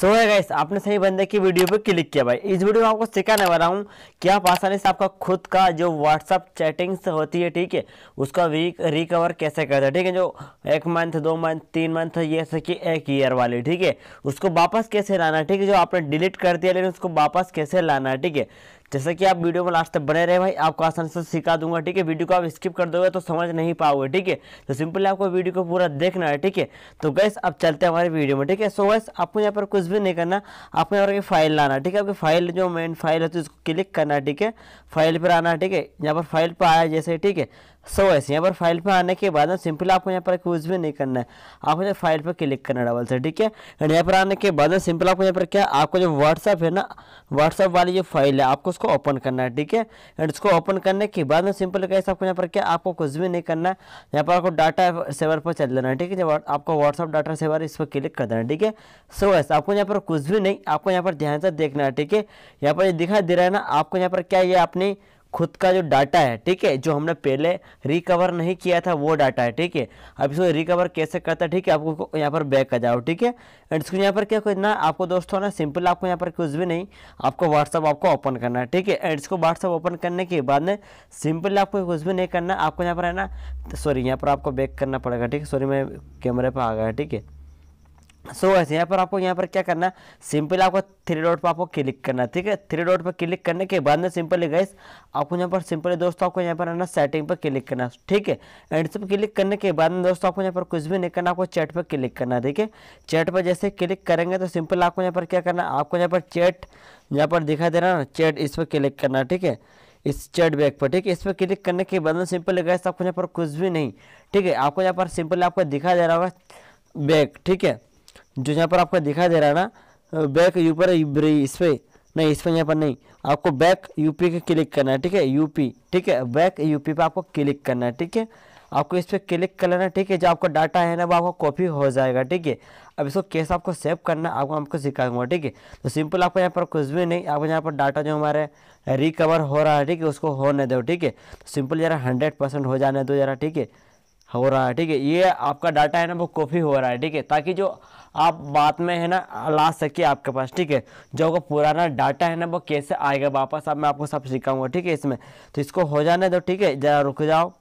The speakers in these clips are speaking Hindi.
सो है गाइस आपने सही बंदे की वीडियो पे क्लिक किया भाई इस वीडियो में आपको सिखाने वाला हूँ कि आप आसानी से आपका खुद का जो व्हाट्सअप चैटिंग्स होती है ठीक है उसका री रिकवर कैसे करते हैं ठीक है जो एक मंथ दो मंथ तीन मंथ ये सब कि एक ईयर वाली ठीक है उसको वापस कैसे लाना ठीक है जो आपने डिलीट कर दिया लेकिन उसको वापस कैसे लाना ठीक है जैसे कि आप वीडियो में लास्ट तक बने रहे भाई आपको आसानी से सिखा दूंगा ठीक है वीडियो को आप स्किप कर दोगे तो समझ नहीं पाओगे ठीक है तो सिंपली आपको वीडियो को पूरा देखना है ठीक है तो गैस अब चलते हैं हमारे वीडियो में ठीक है सो गैस आपको यहाँ पर कुछ भी नहीं करना आपको यहाँ पर फाइल लाना ठीक है आपकी फाइल जो मेन फाइल होती है उसको तो क्लिक करना ठीक है फाइल पर आना ठीक है यहाँ पर फाइल पर आया जैसे ठीक है सो so, ऐसे यहाँ पर फाइल पे आने के बाद ना सिंपल आपको यहाँ पर कुछ भी नहीं करना है आपको जो फाइल पे क्लिक करना है डबल से ठीक है एंड यहाँ पर आने के बाद ना सिंपल आपको यहाँ पर क्या आपको जो व्हाट्सअप है ना व्हाट्सअप वाली जो फाइल है आपको उसको ओपन करना है ठीक है एंड इसको ओपन करने के बाद ना सिंपल कैसे आपको यहाँ पर क्या आपको कुछ भी नहीं करना है यहाँ पर आपको डाटा सेवर पर चल देना है ठीक है जब आपको व्हाट्सअप डाटा सेवर इस पर क्लिक कर देना है ठीक है सो ऐसे आपको यहाँ पर कुछ भी नहीं आपको यहाँ पर ध्यान से देखना है ठीक है यहाँ पर दिखाई दे रहा है ना आपको यहाँ पर क्या ये अपनी खुद का जो डाटा है ठीक है जो हमने पहले रिकवर नहीं किया था वो डाटा है ठीक है अब इसको रिकवर कैसे करता है ठीक है आपको यहाँ पर बैक कर जाओ ठीक है एंड इसको यहाँ पर क्या करना आपको दोस्तों ना सिंपल आपको यहाँ पर कुछ भी नहीं आपको व्हाट्सअप आपको ओपन करना है ठीक है एंड इसको व्हाट्सअप ओपन करने के बाद में सिंपल आपको कुछ भी नहीं करना आपको यहाँ पर है ना सॉरी यहाँ पर आपको बैक करना पड़ेगा ठीक है सॉरी मैं कैमरे पर आ गया ठीक है सो so, ऐसे यहाँ पर आपको यहाँ पर क्या करना है सिंपल आपको थ्री डॉट पर आपको क्लिक करना है ठीक है थ्री डॉट पर क्लिक करने के बाद में सिंपली गैस आपको यहाँ पर सिंपली दोस्तों आपको यहाँ पर आना सेटिंग पर क्लिक करना ठीक है एंड सब क्लिक करने के बाद में दोस्तों आपको यहाँ पर कुछ भी नहीं करना आपको चैट पर क्लिक करना ठीक है चैट पर जैसे क्लिक करेंगे तो सिंपल आपको यहाँ पर क्या करना आपको यहाँ पर चैट यहाँ पर दिखा दे रहा ना चैट इस पर क्लिक करना ठीक है इस चैट बैग पर ठीक है इस पर क्लिक करने के बाद में सिंपल गैस आपको यहाँ पर कुछ भी नहीं ठीक है आपको यहाँ पर सिंपल आपको दिखा दे रहा होगा बैग ठीक है जो यहाँ पर आपका दिखाई दे रहा है ना बैक यू पर इस पर नहीं इस पर यहाँ पर नहीं आपको बैक यूपी के क्लिक करना है ठीक है यूपी ठीक है बैक यूपी पर आपको क्लिक करना है ठीक है आपको इस पर क्लिक कर लेना ठीक है जो आपका डाटा है ना वो आपका कॉपी हो जाएगा ठीक है अब इसको कैसे आपको सेव करना है आपको आपको सिखाऊंगा ठीक है तो सिंपल आपको यहाँ पर कुछ भी नहीं आपको यहाँ पर डाटा जो हमारे रिकवर हो रहा है ठीक है उसको होने दो ठीक है तो सिंपल जरा हंड्रेड परसेंट हो जाने दो जरा ठीक है हो रहा है ठीक है ये आपका डाटा है ना वो कॉपी हो रहा है ठीक है ताकि जो आप बात में है ना ला सके आपके पास ठीक है जो आपका पुराना डाटा है ना वो कैसे आएगा वापस अब आप मैं आपको सब सिखाऊंगा ठीक है इसमें तो इसको हो जाने दो ठीक है ज़रा रुक जाओ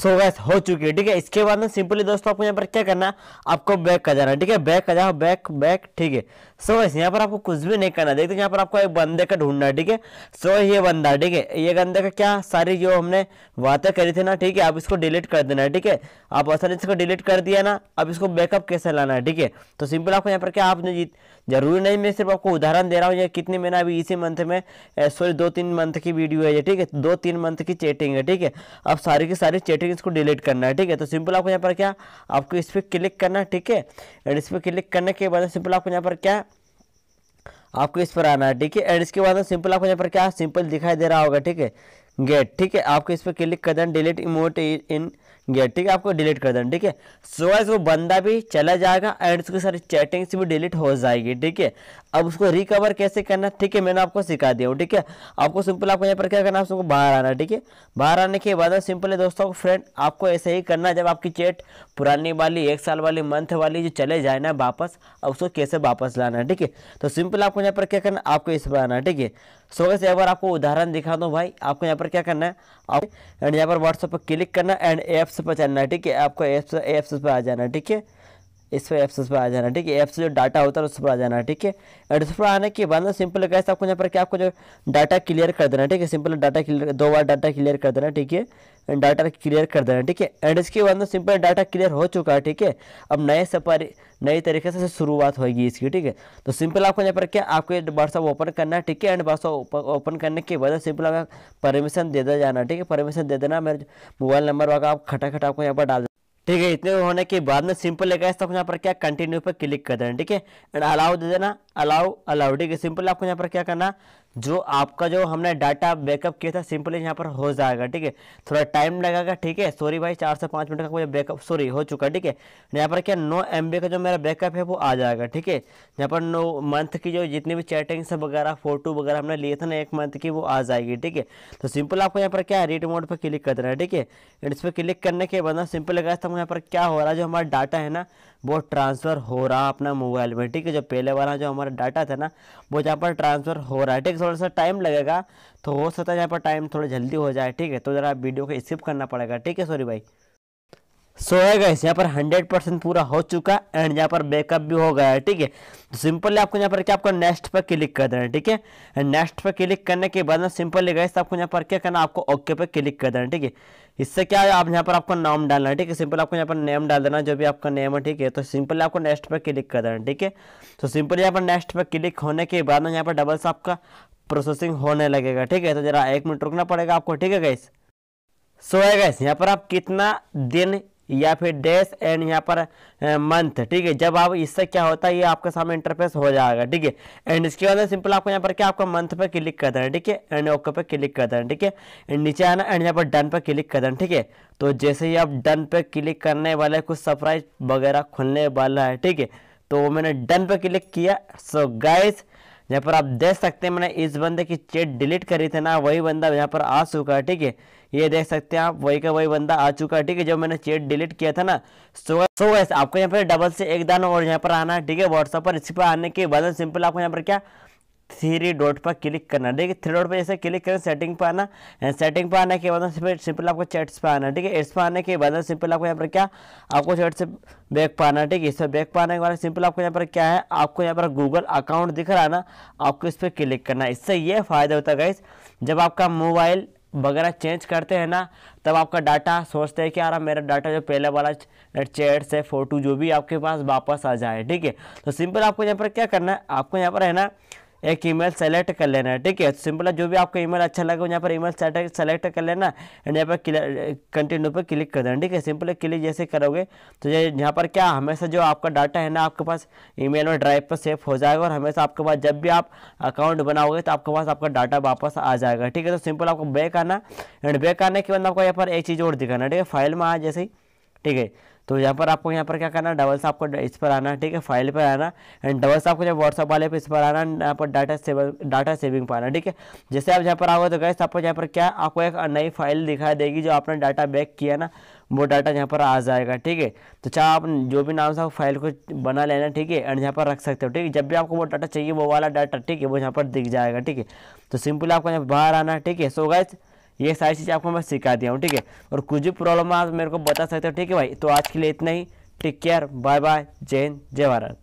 सो गैस हो चुकी है ठीक है इसके बाद ना सिंपली दोस्तों आपको यहाँ पर क्या करना है आपको बैक का जाना ठीक है बैक का जाओ बैक बैक ठीक है सो गैस यहाँ पर आपको कुछ भी नहीं करना देखते यहाँ पर आपको एक बंदे का ढूंढना है ठीक है सो ये बंदा ठीक है ये बंदे का क्या सारी जो हमने बातें करी थी ना ठीक है आप इसको डिलीट कर देना है ठीक है आप आसानी से डिलीट कर दिया ना अब इसको बैकअप कैसे लाना है ठीक है तो सिंपल आपको यहाँ पर क्या आपने जीत जरूरी नहीं मैं सिर्फ आपको उदाहरण दे रहा हूँ ये कितने महीने अभी इसी मंथ में सॉरी दो तीन मंथ की वीडियो है ये ठीक है दो तीन मंथ की चैटिंग है ठीक है अब सारी की सारी ठीक है इसको डिलीट करना है ठीक है तो सिंपल आपको यहाँ पर क्या आपको इस पर क्लिक करना है ठीक है एंड इस पर क्लिक करने के बाद सिंपल आपको यहाँ पर क्या आपको इस पर आना है ठीक है एंड इसके बाद सिंपल आपको यहाँ पर क्या सिंपल दिखाई दे रहा होगा ठीक है गेट ठीक है आपको इस पर क्लिक कर देना डिलीट इमोट इन गया ठीक है आपको डिलीट कर देना ठीक है सो एज वो बंदा भी चला जाएगा एंड उसकी सारी चैटिंग्स भी डिलीट हो जाएगी ठीक है अब उसको रिकवर कैसे करना ठीक है मैंने आपको सिखा दिया हूँ ठीक है आपको सिंपल आपको यहाँ पर क्या करना आपको बाहर आना ठीक है बाहर आने के बाद सिंपल है दोस्तों फ्रेंड आपको ऐसे ही करना जब आपकी चैट पुरानी वाली एक साल वाली मंथ वाली जो चले जाए ना वापस अब उसको कैसे वापस लाना ठीक है तो सिंपल आपको यहाँ पर क्या करना आपको इस पर आना ठीक है सो गैस यहाँ पर आपको उदाहरण दिखा दो भाई आपको यहाँ पर क्या करना है आप एंड यहाँ पर व्हाट्सएप पर क्लिक करना एंड एप्स पर चलना है ठीक है आपको एप्स एप्स पर आ जाना है ठीक है इस पर एप्स पर आ जाना ठीक है एप्स जो डाटा होता है उस पर आ जाना ठीक है एंड उस पर आने के बाद ना सिंपल कैसे आपको यहाँ पर क्या आपको जो डाटा क्लियर कर देना ठीक है सिंपल डाटा क्लियर दो बार डाटा क्लियर कर देना ठीक है डाटा क्लियर कर देना ठीक है एंड इसके बाद में सिंपल डाटा क्लियर हो चुका है ठीक है अब नए सफारी नए तरीके से शुरुआत होगी इसकी ठीक है तो सिंपल आपको यहाँ पर क्या आपको व्हाट्सअप ओपन करना है ठीक है एंड व्हाट्सअप ओपन करने के बाद सिंपल आपका परमिशन दे दिया जाना ठीक है परमिशन दे देना मेरे मोबाइल नंबर वगैरह आप खटाखट आपको यहाँ पर डाल ठीक है इतने होने के बाद में सिंपल है तो यहाँ पर क्या कंटिन्यू पर क्लिक कर देना ठीक है एंड अलाउ दे देना अलाउ अलाउ ठीक है सिंपल आपको यहाँ पर क्या करना जो आपका जो हमने डाटा बैकअप किया था सिंपली यहाँ पर हो जाएगा ठीक है थोड़ा टाइम लगेगा ठीक है सॉरी भाई चार से पाँच मिनट का मुझे बैकअप सॉरी हो चुका है ठीक है यहाँ पर क्या नौ एम का जो मेरा बैकअप है वो आ जाएगा ठीक है यहाँ पर नौ मंथ की जो जितनी भी चैटिंग्स वगैरह फोटो वगैरह हमने लिए थे ना एक मंथ की वो आ जाएगी ठीक है तो सिंपल आपको यहाँ पर क्या रीड मोड पर क्लिक कर देना है ठीक है इस पर क्लिक करने के बाद ना सिंपल लगा यहाँ पर क्या हो रहा है जो हमारा डाटा है ना वो ट्रांसफ़र हो रहा अपना मोबाइल में ठीक है जो पहले वाला जो हमारा डाटा था ना वो जहाँ पर ट्रांसफ़र हो रहा है ठीक है थोड़ा सा टाइम लगेगा तो हो सकता है जहाँ पर टाइम थोड़ा जल्दी हो जाए ठीक है तो ज़रा वीडियो को स्किप करना पड़ेगा ठीक है सॉरी भाई सो है गैस यहाँ पर हंड्रेड परसेंट पूरा हो चुका एंड यहाँ पर बैकअप भी हो गया है ठीक है तो सिंपली आपको यहाँ पर क्या आपको नेक्स्ट पर क्लिक कर देना है ठीक है एंड नेक्स्ट पर क्लिक करने के बाद ना सिंपली गैस तो आपको यहाँ पर क्या करना आपको ओके पर क्लिक कर देना ठीक है इससे क्या है आप यहाँ पर आपको नाम डालना है ठीक है सिंपल आपको यहाँ पर नेम डाल देना जो भी आपका नेम है ठीक है तो सिंपली आपको नेक्स्ट पर क्लिक कर देना ठीक है तो सिंपली यहाँ पर नेक्स्ट पर क्लिक होने के बाद ना यहाँ पर डबल से आपका प्रोसेसिंग होने लगेगा ठीक है तो जरा एक मिनट रुकना पड़ेगा आपको ठीक है गैस सो है गैस यहाँ पर आप कितना दिन या फिर डैश एंड यहाँ पर मंथ ठीक है जब आप इससे क्या होता है ये आपके सामने इंटरफेस हो जाएगा ठीक है एंड इसके बाद सिंपल आपको यहाँ पर क्या आपका मंथ पर क्लिक कर देना ठीक है एंड ओके पर क्लिक कर देना ठीक है एंड नीचे आना एंड यहाँ पर डन पर क्लिक कर देना ठीक है तो जैसे ही आप डन पर क्लिक करने वाले कुछ सरप्राइज वगैरह खुलने वाला है ठीक है तो मैंने डन पर क्लिक किया सो गाइज़ यहाँ पर आप देख सकते हैं मैंने इस बंदे की चेट डिलीट करी थी ना वही बंदा यहाँ पर आ चुका है ठीक है ये देख सकते हैं आप वही का वही बंदा आ चुका है ठीक है जब मैंने चेट डिलीट किया था ना सो सो वैसे आपको यहाँ पर डबल से एक दान और यहाँ पर आना है ठीक है व्हाट्सअप पर इसी पर आने के बाद सिंपल आपको यहाँ पर क्या थ्री डॉट पर क्लिक करना ठीक है थ्री डॉट पर जैसे क्लिक करना सेटिंग पर आना सेटिंग पर आने के बाद सिंपल आपको चैट्स पर आना ठीक है एड्स पर आने के बाद सिंपल आपको यहाँ पर क्या आपको चैट से बैक पर आना ठीक है इस पर बैक पर आने के बाद सिंपल आपको यहाँ पर क्या है आपको यहाँ पर गूगल अकाउंट दिख रहा ना आपको इस पर क्लिक करना इससे ये फ़ायदा होता है जब आपका मोबाइल वगैरह चेंज करते हैं ना तब आपका डाटा सोचते हैं कि यार मेरा डाटा जो पहले वाला चैट्स है फ़ोटो जो भी आपके पास वापस आ जाए ठीक है तो सिंपल आपको यहाँ पर क्या करना है आपको यहाँ पर है ना एक ईमेल सेलेक्ट कर लेना है ठीक है सिंपल है जो भी आपको ईमेल अच्छा लगे यहाँ पर ईमेल सेलेक्ट कर लेना एंड यहाँ पर कंटिन्यू पर क्लिक कर देना ठीक है सिंपल क्लिक जैसे करोगे तो यहाँ पर क्या हमेशा जो आपका डाटा है ना आपके पास ईमेल और ड्राइव पर सेफ हो जाएगा और हमेशा आपके पास जब भी आप अकाउंट बनाओगे तो आपके पास आपका डाटा वापस आ जाएगा ठीक है तो सिंपल आपको बैक आना एंड बैक आने के बाद आपको यहाँ पर एक चीज़ और दिखाना ठीक है फाइल में आ जैसे ही ठीक है तो यहाँ पर आपको यहाँ पर क्या करना डबल्स आपको इस पर आना ठीक है फाइल पर आना एंड डबल्स आपको जब व्हाट्सअप वाले पे इस पर आना यहाँ पर डाटा सेवर डाटा सेविंग पर आना ठीक है जैसे आप यहाँ पर आओगे तो गैस आपको यहाँ पर क्या आपको एक नई फाइल दिखाई देगी जो आपने डाटा बैक किया ना वो डाटा यहाँ पर आ जाएगा ठीक है तो चाहे आप जो भी नाम से फाइल को बना लेना ठीक है एंड यहाँ पर रख सकते हो ठीक है जब भी आपको वो डाटा चाहिए वो वाला डाटा ठीक है वो यहाँ पर दिख जाएगा ठीक है तो सिंपली आपको यहाँ बाहर आना ठीक है सो गैस ये सारी चीज़ें आपको मैं सिखा दिया हूँ ठीक है और कुछ भी प्रॉब्लम आप मेरे को बता सकते हो ठीक है भाई तो आज के लिए इतना ही टेक केयर बाय बाय जय हिंद जय भारत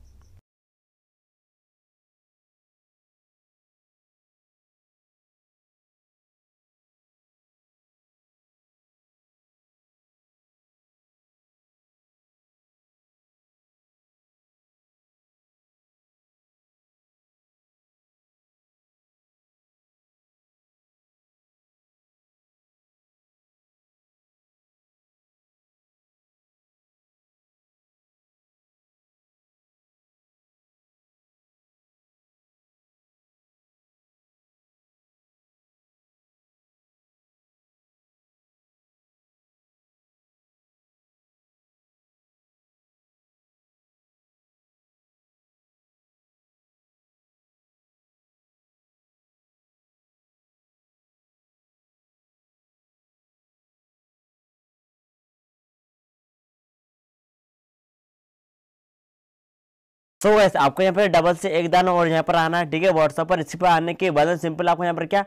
सो so वैसे आपको यहाँ पर डबल से एक दान और यहाँ पर आना है ठीक है व्हाट्सअप पर इसी पर आने के बाद सिंपल आपको यहाँ पर क्या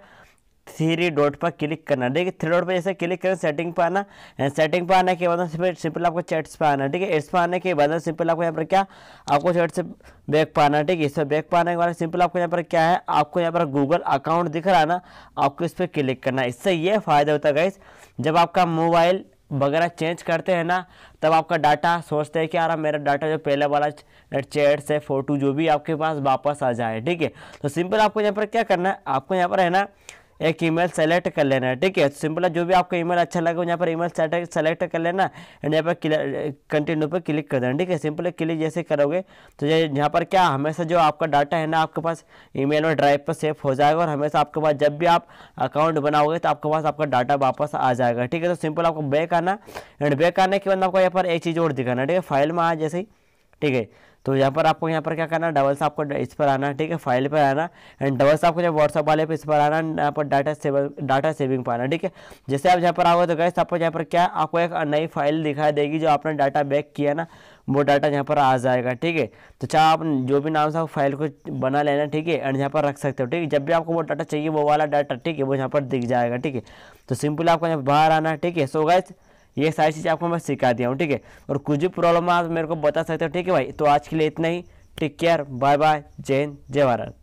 थ्री डॉट पर क्लिक करना ठीक है थ्री डॉट पर जैसे क्लिक करना सेटिंग पर आना सेटिंग पर आने के बाद सिंपल आपको चैट्स पर आना ठीक है एड्स पर आने के बाद सिंपल आपको यहाँ पर क्या आपको चैट से बैक पाना ठीक है इस पर बैक पाने के बाद सिंपल आपको यहाँ पर क्या है आपको यहाँ पर गूगल अकाउंट दिख रहा ना आपको इस पर क्लिक करना इससे ये फायदा होता है गाइस जब आपका मोबाइल वगैरह चेंज करते हैं ना तब आपका डाटा सोचते हैं कि यार मेरा डाटा जो पहले वाला चैट से फ़ोटो जो भी आपके पास वापस आ जाए ठीक है तो सिंपल आपको यहाँ पर क्या करना है आपको यहाँ पर है ना एक ईमेल सेलेक्ट कर लेना है ठीक है सिंपल है जो भी आपको ईमेल अच्छा लगे यहाँ पर ईमेल सेलेक्ट कर लेना एंड यहाँ पर कंटिन्यू पर क्लिक कर देना ठीक है सिंपल क्लिक जैसे करोगे तो यहाँ पर क्या हमेशा जो आपका डाटा है ना आपके पास ईमेल और ड्राइव पर सेफ हो जाएगा और हमेशा आपके पास जब भी आप अकाउंट बनाओगे तो आपके पास आपका डाटा वापस आ जाएगा ठीक है तो सिंपल आपको बैक आना एंड बैक आने के बाद आपको यहाँ पर एक चीज़ और दिखाना ठीक है फाइल में आ जैसे ही ठीक है तो यहाँ पर आपको यहाँ पर क्या करना डबल से आपको इस पर आना ठीक है फाइल पर आना एंड डबल से आपको जब व्हाट्सअप वाले पे इस पर आना यहाँ पर डाटा सेवर डाटा सेविंग पर आना ठीक है जैसे आप यहाँ पर आओगे तो गैस आपको यहाँ पर क्या आपको एक नई फाइल दिखाई देगी जो आपने डाटा बैक किया ना वो डाटा यहाँ पर आ जाएगा ठीक है तो चाहे आप जो भी नाम से आप फाइल को बना लेना ठीक है एंड यहाँ पर रख सकते हो ठीक है जब भी आपको वो डाटा चाहिए वो वाला डाटा ठीक है वो यहाँ पर दिख जाएगा ठीक है तो सिंपल आपको यहाँ बाहर आना ठीक है सो गैस ये सारी चीज़ें आपको मैं सिखा दिया हूँ ठीक है और कुछ भी प्रॉब्लम आप मेरे को बता सकते हो ठीक है भाई तो आज के लिए इतना ही टेक केयर बाय बाय जय हिंद जय भारत